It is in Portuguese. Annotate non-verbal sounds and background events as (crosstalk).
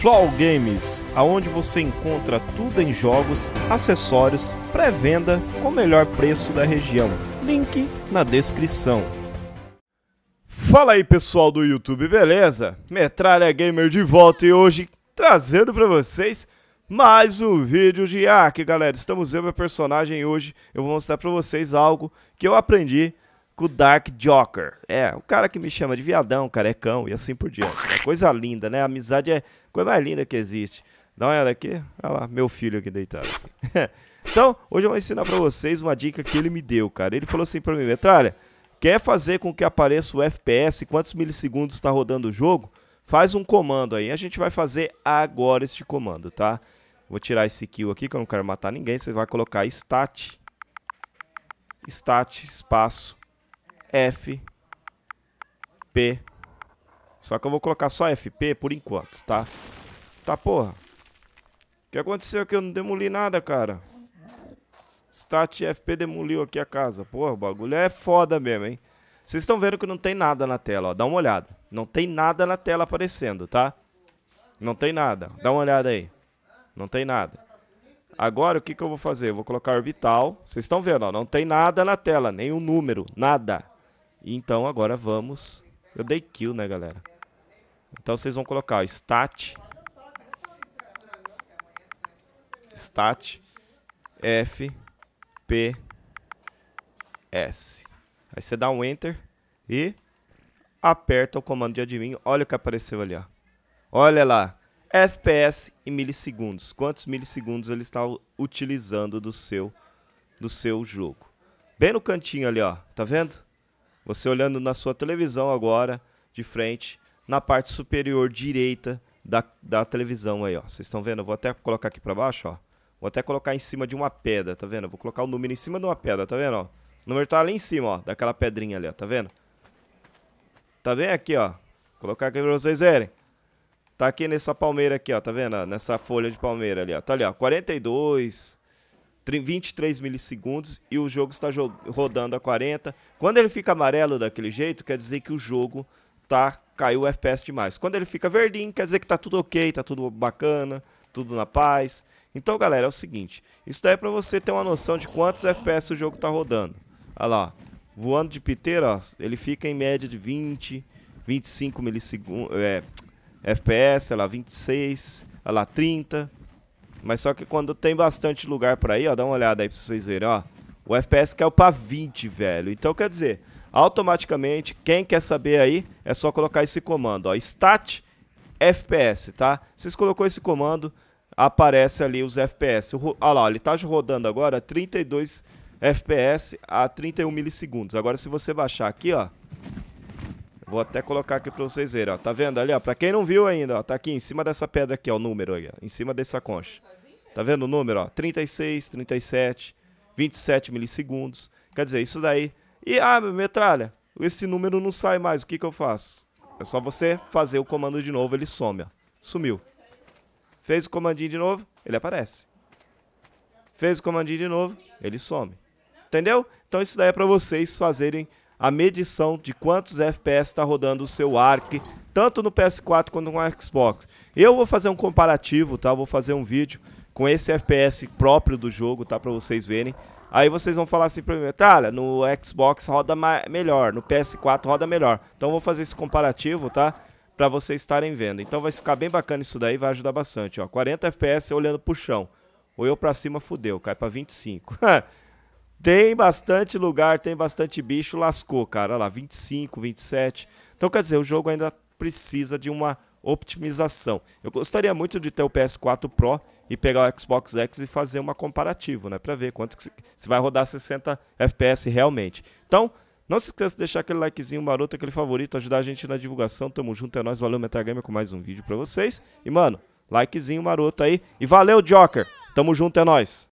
Flow Games, aonde você encontra tudo em jogos, acessórios, pré-venda com o melhor preço da região. Link na descrição. Fala aí pessoal do YouTube, beleza? Metralha Gamer de volta e hoje trazendo para vocês mais um vídeo de hack, galera. Estamos vendo meu personagem e hoje eu vou mostrar para vocês algo que eu aprendi com o Dark Joker. É, o cara que me chama de viadão, carecão e assim por diante. É coisa linda, né? A amizade é a coisa mais linda que existe. Dá uma olhada aqui. Olha lá, meu filho aqui deitado. Assim. (laughs) então, hoje eu vou ensinar para vocês uma dica que ele me deu, cara. Ele falou assim para mim, Metralha, quer fazer com que apareça o FPS, quantos milissegundos está rodando o jogo? Faz um comando aí. A gente vai fazer agora este comando, tá? Vou tirar esse kill aqui, que eu não quero matar ninguém. Você vai colocar stat, stat, espaço, F, P. Só que eu vou colocar só FP por enquanto, tá? Tá, porra. O que aconteceu aqui? É eu não demoli nada, cara. Stat FP demoliu aqui a casa. Porra, o bagulho é foda mesmo, hein? Vocês estão vendo que não tem nada na tela, ó. Dá uma olhada. Não tem nada na tela aparecendo, tá? Não tem nada. Dá uma olhada aí. Não tem nada. Agora, o que, que eu vou fazer? Eu vou colocar orbital. Vocês estão vendo, ó. Não tem nada na tela. Nenhum número. Nada. Então agora vamos... Eu dei kill, né, galera? Então vocês vão colocar ó, stat. Stat. F. P. S. Aí você dá um enter e aperta o comando de admin. Olha o que apareceu ali, ó. Olha lá. FPS e milissegundos. Quantos milissegundos ele está utilizando do seu, do seu jogo. Bem no cantinho ali, ó. Tá vendo? Você olhando na sua televisão agora, de frente, na parte superior direita da, da televisão aí, ó. Vocês estão vendo? Eu vou até colocar aqui para baixo, ó. Vou até colocar em cima de uma pedra, tá vendo? Vou colocar o número em cima de uma pedra, tá vendo, ó? O número tá ali em cima, ó, daquela pedrinha ali, ó, tá vendo? Tá bem aqui, ó. Vou colocar aqui pra vocês verem. Tá aqui nessa palmeira aqui, ó, tá vendo? Nessa folha de palmeira ali, ó. Tá ali, ó, 42, 23 milissegundos e o jogo está rodando a 40. Quando ele fica amarelo daquele jeito, quer dizer que o jogo tá caiu o FPS demais. Quando ele fica verdinho, quer dizer que tá tudo ok, tá tudo bacana, tudo na paz. Então, galera, é o seguinte, isso daí é para você ter uma noção de quantos FPS o jogo tá rodando. Olha lá, voando de piteira, ó, ele fica em média de 20, 25 milissegundos, é, FPS, olha lá, 26, olha lá, 30, mas só que quando tem bastante lugar para aí, ó, dá uma olhada aí pra vocês verem, ó. O FPS caiu é pra 20, velho. Então, quer dizer, automaticamente, quem quer saber aí, é só colocar esse comando, ó. Stat FPS, tá? Vocês colocou esse comando, aparece ali os FPS. Olha ah lá, ele tá rodando agora 32 FPS a 31 milissegundos. Agora, se você baixar aqui, ó. Vou até colocar aqui pra vocês verem, ó. Tá vendo ali, ó? Pra quem não viu ainda, ó. Tá aqui em cima dessa pedra aqui, ó. O número aí, ó. Em cima dessa concha. Tá vendo o número? Ó? 36, 37, 27 milissegundos. Quer dizer, isso daí. E, ah, metralha, esse número não sai mais, o que, que eu faço? É só você fazer o comando de novo, ele some, ó. Sumiu. Fez o comandinho de novo, ele aparece. Fez o comandinho de novo, ele some. Entendeu? Então isso daí é para vocês fazerem a medição de quantos FPS está rodando o seu ARC, tanto no PS4 quanto no Xbox. Eu vou fazer um comparativo, tá? vou fazer um vídeo com esse FPS próprio do jogo, tá? Pra vocês verem. Aí vocês vão falar assim pra mim, Talha, no Xbox roda melhor, no PS4 roda melhor. Então eu vou fazer esse comparativo, tá? Pra vocês estarem vendo. Então vai ficar bem bacana isso daí, vai ajudar bastante, ó. 40 FPS olhando pro chão. Ou eu pra cima, fudeu, cai pra 25. (laughs) tem bastante lugar, tem bastante bicho, lascou, cara. Olha lá, 25, 27. Então quer dizer, o jogo ainda precisa de uma optimização. Eu gostaria muito de ter o PS4 Pro e pegar o Xbox X e fazer uma comparativa, né, para ver quanto que se vai rodar 60 FPS realmente. Então, não se esqueça de deixar aquele likezinho maroto, aquele favorito, ajudar a gente na divulgação. Tamo junto, é nóis, valeu Metagamer com mais um vídeo para vocês. E mano, likezinho maroto aí e valeu Joker. Tamo junto, é nóis.